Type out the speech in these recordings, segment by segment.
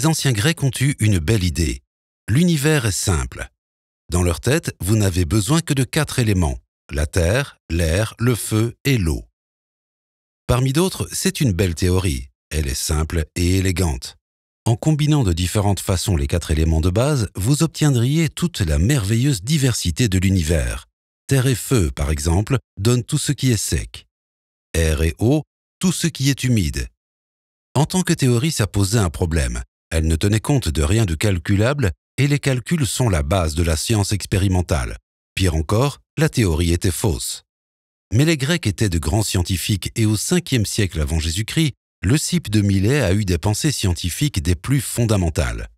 les anciens Grecs ont eu une belle idée. L'univers est simple. Dans leur tête, vous n'avez besoin que de quatre éléments, la terre, l'air, le feu et l'eau. Parmi d'autres, c'est une belle théorie. Elle est simple et élégante. En combinant de différentes façons les quatre éléments de base, vous obtiendriez toute la merveilleuse diversité de l'univers. Terre et feu, par exemple, donnent tout ce qui est sec. Air et eau, tout ce qui est humide. En tant que théorie, ça posait un problème. Elle ne tenait compte de rien de calculable et les calculs sont la base de la science expérimentale. Pire encore, la théorie était fausse. Mais les Grecs étaient de grands scientifiques et au 5e siècle avant Jésus-Christ, le Cype de Millet a eu des pensées scientifiques des plus fondamentales.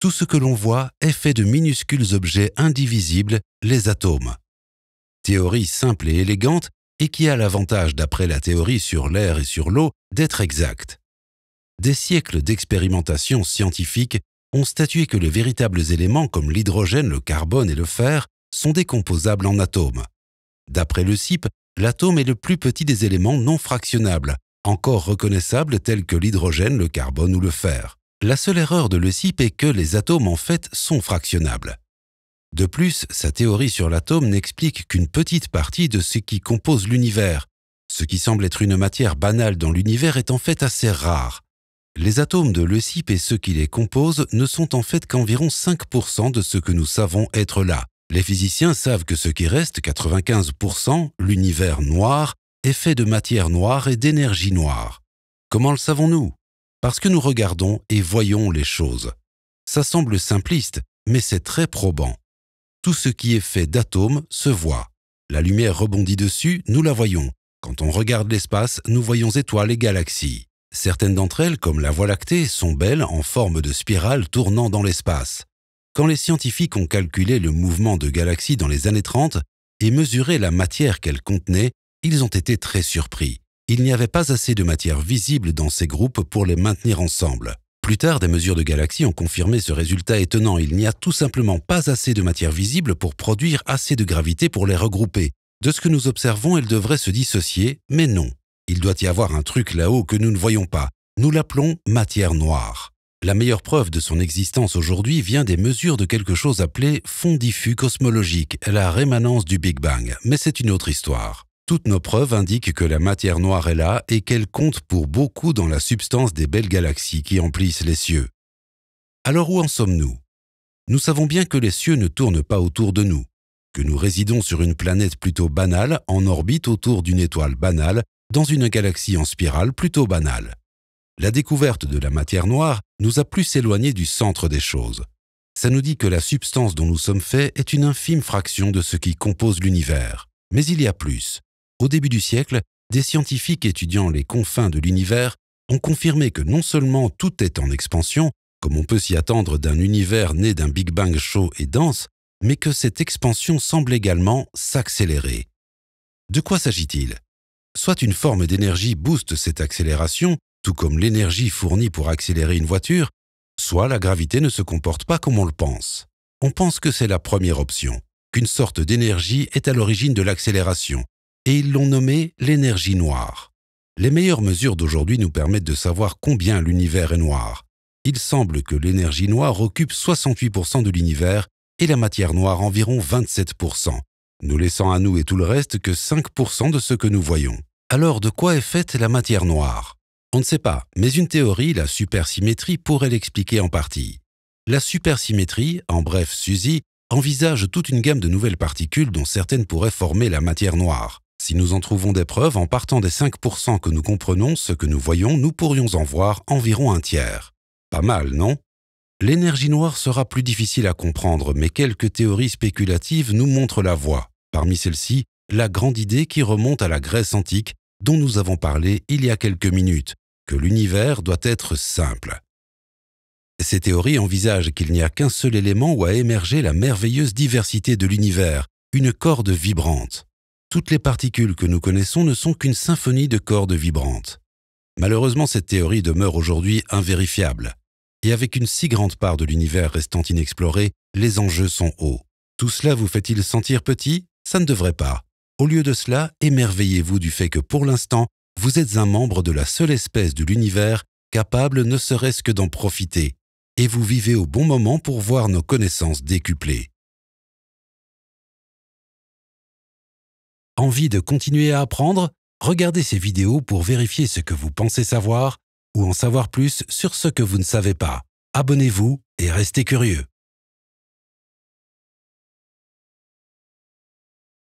Tout ce que l'on voit est fait de minuscules objets indivisibles, les atomes. Théorie simple et élégante et qui a l'avantage, d'après la théorie sur l'air et sur l'eau, d'être exacte des siècles d'expérimentations scientifiques ont statué que les véritables éléments comme l'hydrogène, le carbone et le fer sont décomposables en atomes. D'après le CIP, l'atome est le plus petit des éléments non fractionnables, encore reconnaissables tels que l'hydrogène, le carbone ou le fer. La seule erreur de le CIP est que les atomes en fait sont fractionnables. De plus, sa théorie sur l'atome n'explique qu'une petite partie de ce qui compose l'univers. Ce qui semble être une matière banale dans l'univers est en fait assez rare. Les atomes de l'ECIP et ceux qui les composent ne sont en fait qu'environ 5% de ce que nous savons être là. Les physiciens savent que ce qui reste, 95%, l'univers noir, est fait de matière noire et d'énergie noire. Comment le savons-nous Parce que nous regardons et voyons les choses. Ça semble simpliste, mais c'est très probant. Tout ce qui est fait d'atomes se voit. La lumière rebondit dessus, nous la voyons. Quand on regarde l'espace, nous voyons étoiles et galaxies. Certaines d'entre elles, comme la Voie lactée, sont belles en forme de spirale tournant dans l'espace. Quand les scientifiques ont calculé le mouvement de galaxies dans les années 30 et mesuré la matière qu'elles contenaient, ils ont été très surpris. Il n'y avait pas assez de matière visible dans ces groupes pour les maintenir ensemble. Plus tard, des mesures de galaxies ont confirmé ce résultat étonnant. Il n'y a tout simplement pas assez de matière visible pour produire assez de gravité pour les regrouper. De ce que nous observons, elles devraient se dissocier, mais non. Il doit y avoir un truc là-haut que nous ne voyons pas. Nous l'appelons matière noire. La meilleure preuve de son existence aujourd'hui vient des mesures de quelque chose appelé fond diffus cosmologique, la rémanence du Big Bang, mais c'est une autre histoire. Toutes nos preuves indiquent que la matière noire est là et qu'elle compte pour beaucoup dans la substance des belles galaxies qui emplissent les cieux. Alors où en sommes-nous Nous savons bien que les cieux ne tournent pas autour de nous, que nous résidons sur une planète plutôt banale en orbite autour d'une étoile banale dans une galaxie en spirale plutôt banale. La découverte de la matière noire nous a plus éloignés du centre des choses. Ça nous dit que la substance dont nous sommes faits est une infime fraction de ce qui compose l'univers. Mais il y a plus. Au début du siècle, des scientifiques étudiant les confins de l'univers ont confirmé que non seulement tout est en expansion, comme on peut s'y attendre d'un univers né d'un Big Bang chaud et dense, mais que cette expansion semble également s'accélérer. De quoi s'agit-il soit une forme d'énergie booste cette accélération, tout comme l'énergie fournie pour accélérer une voiture, soit la gravité ne se comporte pas comme on le pense. On pense que c'est la première option, qu'une sorte d'énergie est à l'origine de l'accélération, et ils l'ont nommée l'énergie noire. Les meilleures mesures d'aujourd'hui nous permettent de savoir combien l'univers est noir. Il semble que l'énergie noire occupe 68% de l'univers et la matière noire environ 27% nous laissant à nous et tout le reste que 5% de ce que nous voyons. Alors de quoi est faite la matière noire On ne sait pas, mais une théorie, la supersymétrie, pourrait l'expliquer en partie. La supersymétrie, en bref Suzy, envisage toute une gamme de nouvelles particules dont certaines pourraient former la matière noire. Si nous en trouvons des preuves en partant des 5% que nous comprenons, ce que nous voyons, nous pourrions en voir environ un tiers. Pas mal, non L'énergie noire sera plus difficile à comprendre, mais quelques théories spéculatives nous montrent la voie. Parmi celles-ci, la grande idée qui remonte à la Grèce antique dont nous avons parlé il y a quelques minutes, que l'univers doit être simple. Ces théories envisagent qu'il n'y a qu'un seul élément où a émergé la merveilleuse diversité de l'univers, une corde vibrante. Toutes les particules que nous connaissons ne sont qu'une symphonie de cordes vibrantes. Malheureusement, cette théorie demeure aujourd'hui invérifiable. Et avec une si grande part de l'univers restant inexplorée, les enjeux sont hauts. Tout cela vous fait-il sentir petit ça ne devrait pas. Au lieu de cela, émerveillez-vous du fait que pour l'instant, vous êtes un membre de la seule espèce de l'univers capable ne serait-ce que d'en profiter, et vous vivez au bon moment pour voir nos connaissances décuplées. Envie de continuer à apprendre Regardez ces vidéos pour vérifier ce que vous pensez savoir ou en savoir plus sur ce que vous ne savez pas. Abonnez-vous et restez curieux.